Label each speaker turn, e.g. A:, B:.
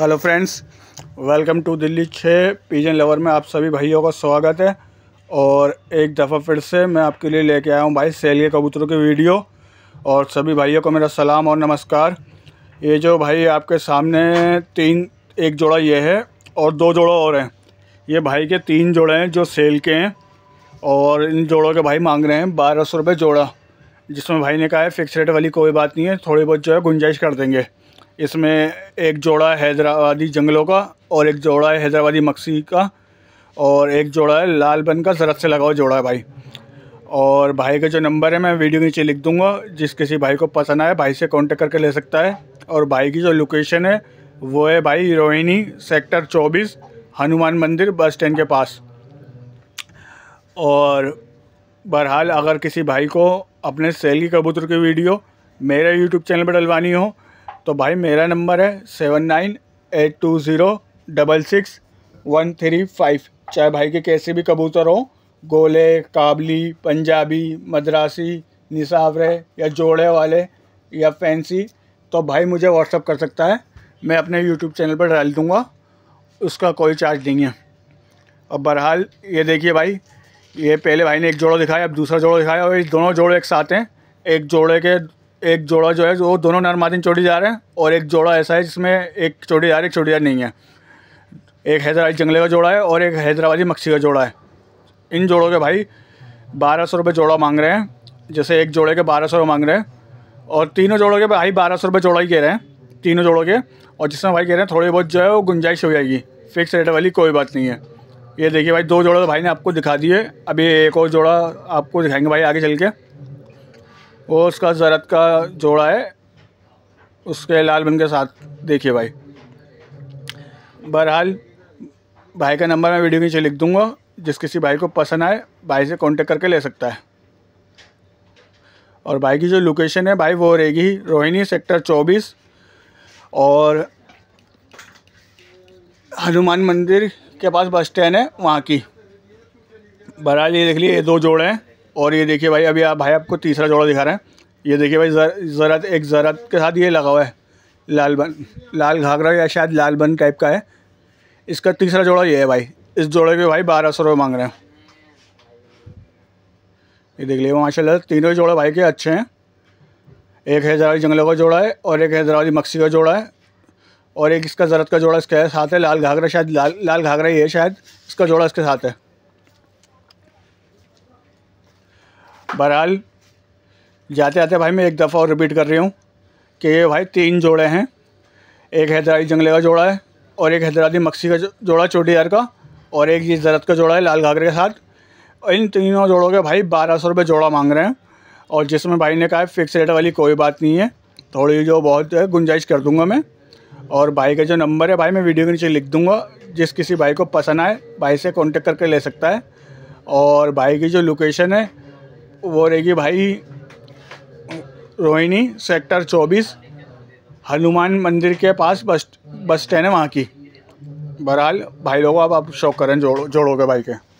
A: hello friends welcome to Delhi छः pigeon lover में आप सभी भाइयों का स्वागत है और एक दफ़ा फिर से मैं आपके लिए लेके आया हूँ भाई सेल के कबूतरों की वीडियो और सभी भाइयों को मेरा सलाम और नमस्कार ये जो भाई आपके सामने तीन एक जोड़ा ये है और दो जोड़ा और हैं ये भाई के तीन जोड़े हैं जो सेल के हैं और इन जोड़ों के भाई मांग रहे हैं बारह सौ रुपये जोड़ा जिसमें भाई ने कहा है फिक्स रेट वाली कोई बात नहीं है थोड़ी बहुत जो है गुंजाइश कर देंगे इसमें एक जोड़ा हैदराबादी जंगलों का और एक जोड़ा है हैदराबादी मक्सी का और एक जोड़ा है लाल बन का ज़रत से लगा हुआ जोड़ा है भाई और भाई का जो नंबर है मैं वीडियो नीचे लिख दूंगा जिस किसी भाई को पसंद आए भाई से कांटेक्ट करके ले सकता है और भाई की जो लोकेशन है वो है भाई रोहिणी सेक्टर 24 हनुमान मंदिर बस स्टैंड के पास और बहरहाल अगर किसी भाई को अपने सेल की कबूतर की वीडियो मेरे यूट्यूब चैनल पर डलवानी हो तो भाई मेरा नंबर है seven nine eight two zero double six one three five चाहे भाई के कैसे भी कबूतर हो गोले काबली पंजाबी मद्रासी निसावरे या जोड़े वाले या फैंसी तो भाई मुझे व्हाट्सअप कर सकता है मैं अपने यूट्यूब चैनल पर डाल दूँगा उसका कोई चार्ज नहीं है अब बहरहाल ये देखिए भाई ये पहले भाई ने एक जोड़ा दिखाया अब दूसरा जोड़ा दिखाया और ये दोनों जोड़े एक साथ हैं एक जोड़े के एक जोड़ा जो है वो दोनों नर मादिन चोटी जा रहे हैं और एक जोड़ा ऐसा है जिसमें एक चोटी जा रही एक चोटी जा नहीं है एक हैदराबादी जंगले का जोड़ा है और एक हैदराबादी मक्सी का जोड़ा है इन जोड़ों के भाई बारह सौ रुपये जोड़ा मांग रहे हैं जैसे एक जोड़े के बारह सौ मांग रहे हैं और तीनों जोड़ों के भाई बारह सौ रुपये जोड़ा ही कह रहे हैं तीनों जोड़ों के और जिसमें भाई कह रहे हैं थोड़ी बहुत जो है वो गुंजाइश हो जाएगी फिक्स रेट वाली कोई बात नहीं है ये देखिए भाई दो जोड़े भाई ने आपको दिखा दिए अभी एक और जोड़ा आपको दिखाएंगे भाई आगे चल के वो उसका ज़रत का जोड़ा है उसके लाल बन के साथ देखिए भाई बहरहाल भाई का नंबर मैं वीडियो के नीचे लिख दूँगा जिस किसी भाई को पसंद आए भाई से कांटेक्ट करके ले सकता है और भाई की जो लोकेशन है भाई वो रहेगी रोहिणी सेक्टर चौबीस और हनुमान मंदिर के पास बस स्टैंड है वहाँ की बहरहाल ये देख लिए दो जोड़े हैं और ये देखिए भाई अभी आप भाई आपको तीसरा जोड़ा दिखा रहे हैं ये देखिए भाई ज़रत एक ज़रत के साथ ये लगा हुआ है लाल बन लाल घाघरा या शायद लाल बन टाइप का है इसका तीसरा जोड़ा ये है भाई इस जोड़े पे भाई बारह सौ रुपये मांग रहे हैं ये देख लीजिए माशाल्लाह तीनों जोड़े भाई के अच्छे हैं एक हैदराबादी जंगलों का जोड़ा है और एक हैदराबादी मक्सी का जोड़ा है और एक इसका ज़रत का जोड़ा इसके साथ है लाल घाघरा शायद लाल लाल घाघरा ही है शायद इसका जोड़ा इसके साथ है बहरहाल जाते आते भाई मैं एक दफ़ा और रिपीट कर रही हूँ कि ये भाई तीन जोड़े हैं एक हैदराबादी जंगले का जोड़ा है और एक हैदराबादी मक्सी का जोड़ा चोटीदार का और एक ये जरत का जोड़ा है लाल घाघरे के साथ इन तीनों जोड़ों के भाई बारह सौ रुपये जोड़ा मांग रहे हैं और जिसमें भाई ने कहा है फिक्स रेट वाली कोई बात नहीं है थोड़ी जो बहुत गुंजाइश कर दूंगा मैं और भाई का जो नंबर है भाई मैं वीडियो के नीचे लिख दूंगा जिस किसी भाई को पसंद आए भाई से कांटेक्ट करके ले सकता है और भाई की जो लोकेशन है वो रहेगी भाई रोहिणी सेक्टर चौबीस हनुमान मंदिर के पास बस बस स्टैंड है वहाँ की बहरहाल भाई लोगों आप आप शौक करें जोड़ो जोड़ोगे भाई के